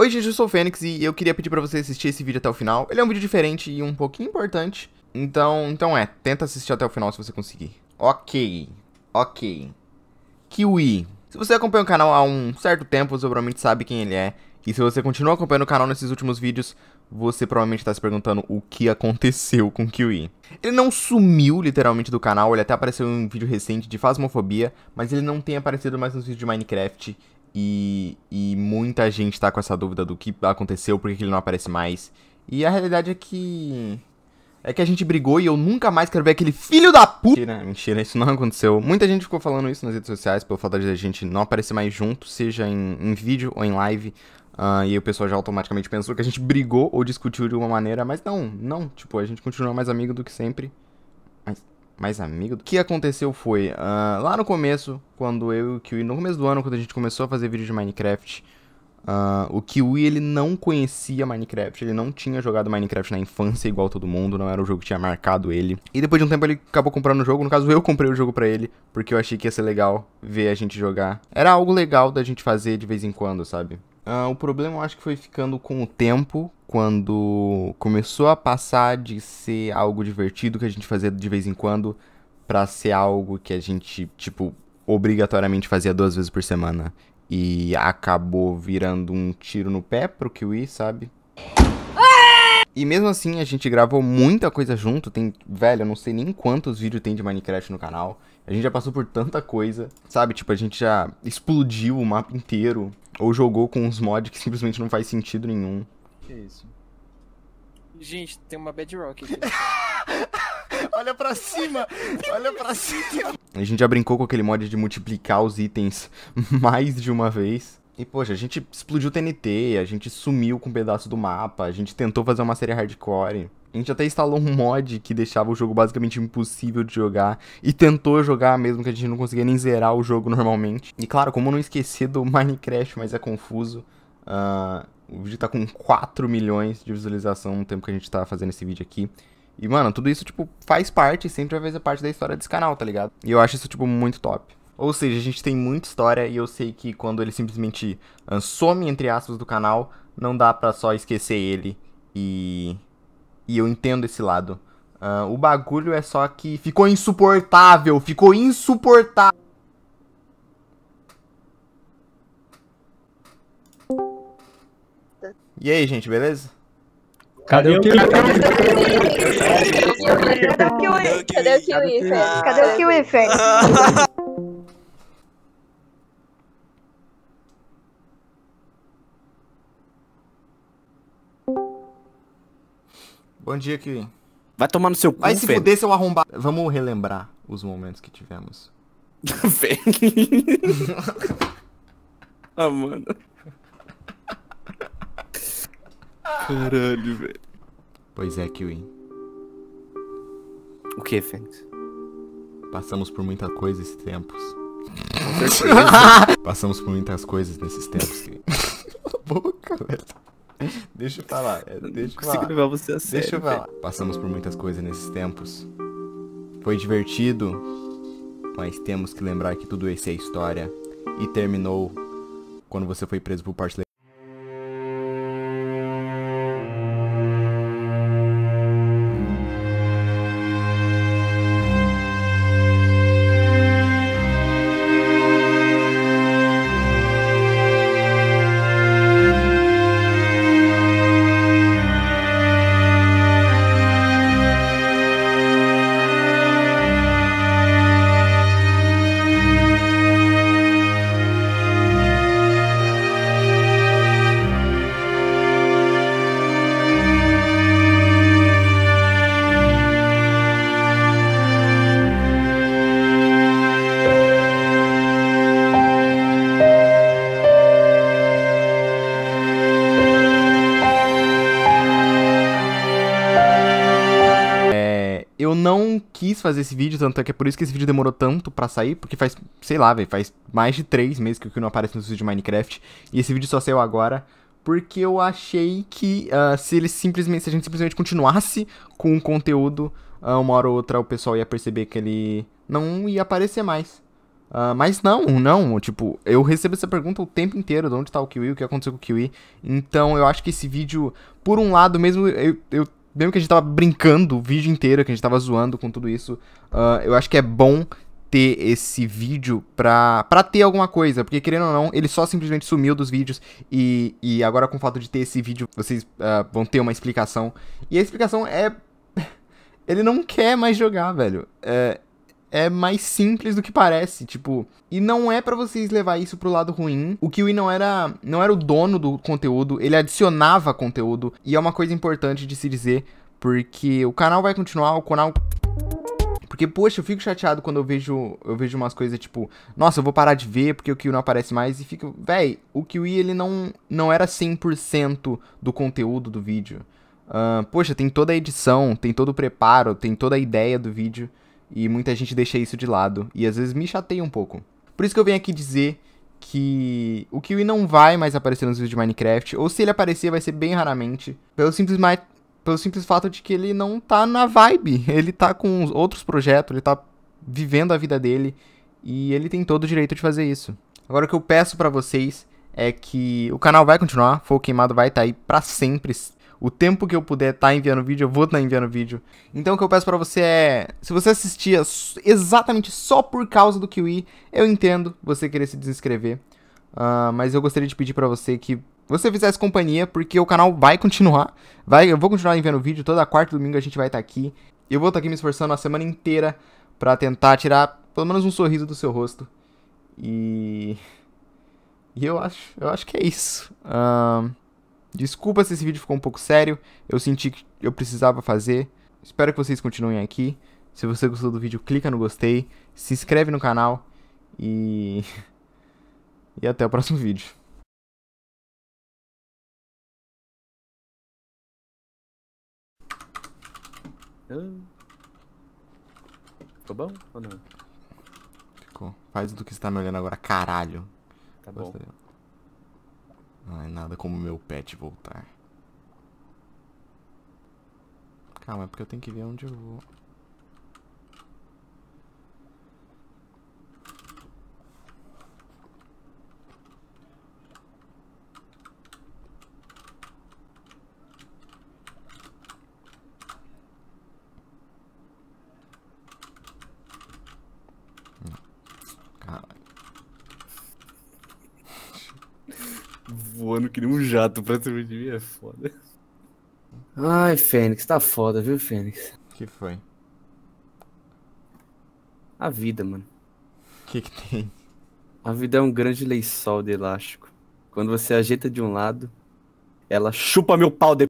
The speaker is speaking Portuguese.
Oi gente, eu sou o Fênix e eu queria pedir pra você assistir esse vídeo até o final. Ele é um vídeo diferente e um pouquinho importante, então, então é, tenta assistir até o final se você conseguir. Ok, ok. Kiwi. Se você acompanha o canal há um certo tempo, você provavelmente sabe quem ele é. E se você continua acompanhando o canal nesses últimos vídeos, você provavelmente está se perguntando o que aconteceu com o Kiwi. Ele não sumiu literalmente do canal, ele até apareceu em um vídeo recente de Fasmofobia, mas ele não tem aparecido mais nos vídeos de Minecraft. E, e muita gente tá com essa dúvida do que aconteceu, por que ele não aparece mais. E a realidade é que. É que a gente brigou e eu nunca mais quero ver aquele filho da puta. Mentira, mentira, isso não aconteceu. Muita gente ficou falando isso nas redes sociais pelo fato de a gente não aparecer mais junto, seja em, em vídeo ou em live. Uh, e o pessoal já automaticamente pensou que a gente brigou ou discutiu de uma maneira, mas não, não. Tipo, a gente continua mais amigo do que sempre mais amigo, O que aconteceu foi, uh, lá no começo, quando eu e o Kiwi, no começo do ano, quando a gente começou a fazer vídeo de Minecraft, uh, o Kiwi ele não conhecia Minecraft, ele não tinha jogado Minecraft na infância igual todo mundo, não era o jogo que tinha marcado ele. E depois de um tempo ele acabou comprando o jogo, no caso eu comprei o jogo para ele, porque eu achei que ia ser legal ver a gente jogar. Era algo legal da gente fazer de vez em quando, sabe? Uh, o problema eu acho que foi ficando com o tempo, quando começou a passar de ser algo divertido que a gente fazia de vez em quando para ser algo que a gente, tipo, obrigatoriamente fazia duas vezes por semana. E acabou virando um tiro no pé pro Kiwi, sabe? E mesmo assim, a gente gravou muita coisa junto. Tem, velho, eu não sei nem quantos vídeos tem de Minecraft no canal. A gente já passou por tanta coisa, sabe? Tipo, a gente já explodiu o mapa inteiro. Ou jogou com uns mods que simplesmente não faz sentido nenhum. Que isso? Gente, tem uma bedrock aqui. olha pra cima! olha pra cima! A gente já brincou com aquele mod de multiplicar os itens mais de uma vez. E, poxa, a gente explodiu TNT, a gente sumiu com um pedaço do mapa, a gente tentou fazer uma série hardcore. A gente até instalou um mod que deixava o jogo basicamente impossível de jogar e tentou jogar mesmo que a gente não conseguia nem zerar o jogo normalmente. E claro, como não esquecer do Minecraft, mas é confuso. Uh, o vídeo tá com 4 milhões de visualização no tempo que a gente tá fazendo esse vídeo aqui. E, mano, tudo isso, tipo, faz parte, sempre vai fazer parte da história desse canal, tá ligado? E eu acho isso, tipo, muito top. Ou seja, a gente tem muita história e eu sei que quando ele simplesmente ah, some, entre aspas, do canal, não dá pra só esquecer ele e e eu entendo esse lado. Uh, o bagulho é só que ficou insuportável, ficou insuportável. E aí, gente, beleza? Cadê o Kiwi? Cadê o Kiwi? Cadê o Kiwi? Cadê o Kiwi? Bom dia, Kirin. Vai tomar no seu cu, Vai se fuder, seu arrombado. Vamos relembrar os momentos que tivemos. ah, mano. Caralho, velho. Pois é, Kirin. O que, Fênix? Passamos por muita coisa esses tempos. Passamos por muitas coisas nesses tempos, Kirin. boca, velho. deixa eu falar. É, deixa eu falar. levar você a sério. Deixa eu falar. Véio. Passamos por muitas coisas nesses tempos. Foi divertido, mas temos que lembrar que tudo isso é história e terminou quando você foi preso por parte quis fazer esse vídeo, tanto é que é por isso que esse vídeo demorou tanto pra sair, porque faz, sei lá, velho, faz mais de três meses que eu não aparece nos vídeos de Minecraft, e esse vídeo só saiu agora, porque eu achei que uh, se ele simplesmente, se a gente simplesmente continuasse com o conteúdo, uh, uma hora ou outra o pessoal ia perceber que ele não ia aparecer mais. Uh, mas não, não, tipo, eu recebo essa pergunta o tempo inteiro, de onde tá o Kiwi, o que aconteceu com o Kiwi. Então eu acho que esse vídeo, por um lado, mesmo eu, eu mesmo que a gente tava brincando o vídeo inteiro, que a gente tava zoando com tudo isso, uh, eu acho que é bom ter esse vídeo pra, pra ter alguma coisa, porque querendo ou não, ele só simplesmente sumiu dos vídeos e, e agora com o fato de ter esse vídeo, vocês uh, vão ter uma explicação. E a explicação é. ele não quer mais jogar, velho. É, é mais simples do que parece, tipo, e não é para vocês levar isso pro lado ruim. O Kiwi não era, não era o dono do conteúdo, ele adicionava conteúdo e é uma coisa importante de se dizer, porque o canal vai continuar, o canal porque, poxa, eu fico chateado quando eu vejo, eu vejo umas coisas tipo, nossa, eu vou parar de ver porque o Kiwi não aparece mais. E fico, véi, o Kiwi ele não, não era 100% do conteúdo do vídeo. Uh, poxa, tem toda a edição, tem todo o preparo, tem toda a ideia do vídeo e muita gente deixa isso de lado e às vezes me chateia um pouco. Por isso que eu venho aqui dizer que o Kiwi não vai mais aparecer nos vídeos de Minecraft, ou se ele aparecer vai ser bem raramente, pelo simples, mais pelo simples fato de que ele não tá na vibe, ele tá com outros projetos, ele tá vivendo a vida dele e ele tem todo o direito de fazer isso. Agora o que eu peço para vocês é que o canal vai continuar, Fogo Queimado vai estar tá aí para sempre, o tempo que eu puder estar tá enviando vídeo, eu vou estar tá enviando vídeo. Então o que eu peço para você é, se você assistia exatamente só por causa do Kiwi, eu entendo você querer se desinscrever. Uh, mas eu gostaria de pedir para você que você fizesse companhia, porque o canal vai continuar. Vai, eu vou continuar enviando vídeo, toda quarta e domingo a gente vai estar tá aqui. Eu vou estar tá aqui me esforçando a semana inteira para tentar tirar pelo menos um sorriso do seu rosto. E... E eu acho, eu acho que é isso. Uh... Desculpa se esse vídeo ficou um pouco sério, eu senti que eu precisava fazer. Espero que vocês continuem aqui. Se você gostou do vídeo, clica no gostei, se inscreve no canal e... e até o próximo vídeo. Hum. Ah. Ficou bom ou não? Ficou. Faz do que você tá me olhando agora, caralho. Tá bom. Gostaria. Ai, é nada como meu pet voltar. Calma, é porque eu tenho que ver onde eu vou. que nem um jato pra cima de mim, é foda. Ai, Fênix, tá foda, viu, Fênix? que foi? A vida, mano. O que que tem? A vida é um grande lençol de elástico. Quando você ajeita de um lado, ela chupa meu pau depois.